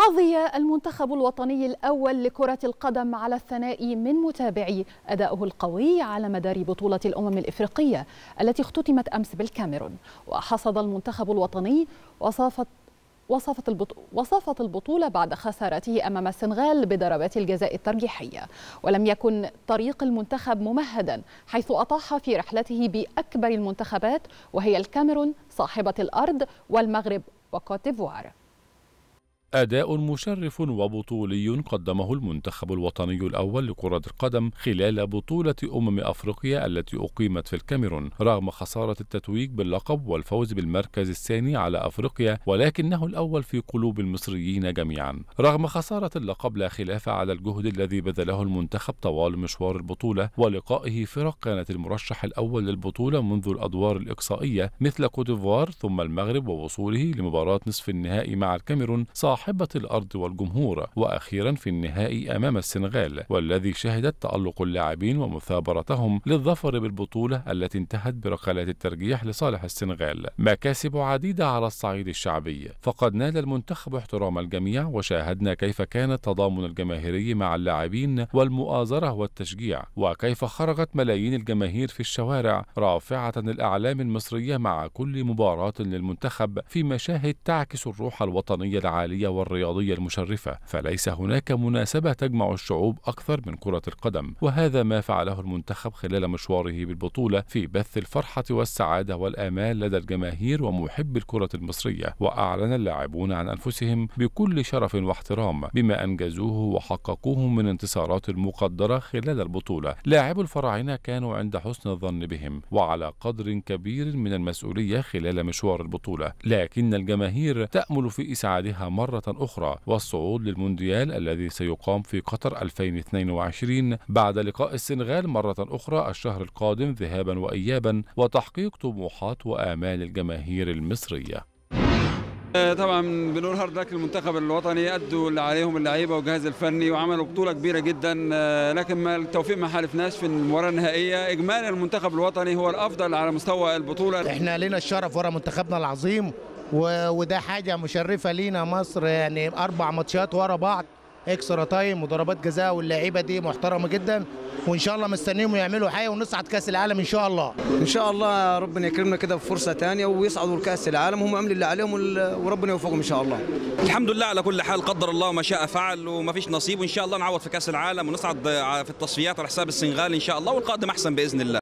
حظي المنتخب الوطني الأول لكرة القدم على الثناء من متابعي أداؤه القوي على مدار بطولة الأمم الإفريقية التي اختتمت أمس بالكاميرون وحصد المنتخب الوطني وصافة وصفت وصفت البطولة بعد خسارته أمام السنغال بضربات الجزاء الترجيحية ولم يكن طريق المنتخب ممهدا حيث أطاح في رحلته بأكبر المنتخبات وهي الكاميرون صاحبة الأرض والمغرب وكوت ديفوار أداء مشرف وبطولي قدمه المنتخب الوطني الأول لكرة القدم خلال بطولة أمم أفريقيا التي أقيمت في الكاميرون رغم خسارة التتويج باللقب والفوز بالمركز الثاني على أفريقيا ولكنه الأول في قلوب المصريين جميعا رغم خسارة اللقب لا خلاف على الجهد الذي بذله المنتخب طوال مشوار البطولة ولقائه فرق كانت المرشح الأول للبطولة منذ الأدوار الإقصائية مثل كوتيفوار ثم المغرب ووصوله لمباراة نصف النهائي مع الكاميرون صاح صاحبة الأرض والجمهور وأخيرا في النهائي أمام السنغال والذي شهدت تألق اللاعبين ومثابرتهم للظفر بالبطولة التي انتهت بركلات الترجيح لصالح السنغال مكاسب عديدة على الصعيد الشعبي فقد نال المنتخب احترام الجميع وشاهدنا كيف كان التضامن الجماهيري مع اللاعبين والمؤازرة والتشجيع وكيف خرجت ملايين الجماهير في الشوارع رافعة الأعلام المصرية مع كل مباراة للمنتخب في مشاهد تعكس الروح الوطنية العالية والرياضية المشرفة فليس هناك مناسبة تجمع الشعوب أكثر من كرة القدم وهذا ما فعله المنتخب خلال مشواره بالبطولة في بث الفرحة والسعادة والآمال لدى الجماهير ومحبي الكرة المصرية وأعلن اللاعبون عن أنفسهم بكل شرف واحترام بما أنجزوه وحققوه من انتصارات مقدرة خلال البطولة لاعبو الفراعنة كانوا عند حسن الظن بهم وعلى قدر كبير من المسؤولية خلال مشوار البطولة لكن الجماهير تأمل في إسعادها مرة مرة أخرى والصعود للمونديال الذي سيقام في قطر 2022 بعد لقاء السنغال مرة أخرى الشهر القادم ذهابا وإيابا وتحقيق طموحات وآمال الجماهير المصرية آه، طبعا بنقول هارد لك المنتخب الوطني ادوا اللي عليهم اللعيبه والجهاز الفني وعملوا بطوله كبيره جدا آه، لكن ما التوفيق ما حالفناش في المباراه النهائيه اجمالا المنتخب الوطني هو الافضل على مستوى البطوله احنا لنا الشرف ورا منتخبنا العظيم وده حاجه مشرفه لينا مصر يعني اربع ماتشات ورا بعض اكسترا تايم وضربات جزاء واللعيبه دي محترمه جدا وان شاء الله مستنيهم يعملوا حاجه ونصعد كاس العالم ان شاء الله ان شاء الله ربنا يكرمنا كده في فرصه ثانيه ويصعدوا لكاس العالم هم عملوا اللي عليهم وربنا يوفقهم ان شاء الله الحمد لله على كل حال قدر الله ما شاء فعل وما فيش نصيب وان شاء الله نعوض في كاس العالم ونصعد في التصفيات على حساب السنغال ان شاء الله والقادم احسن باذن الله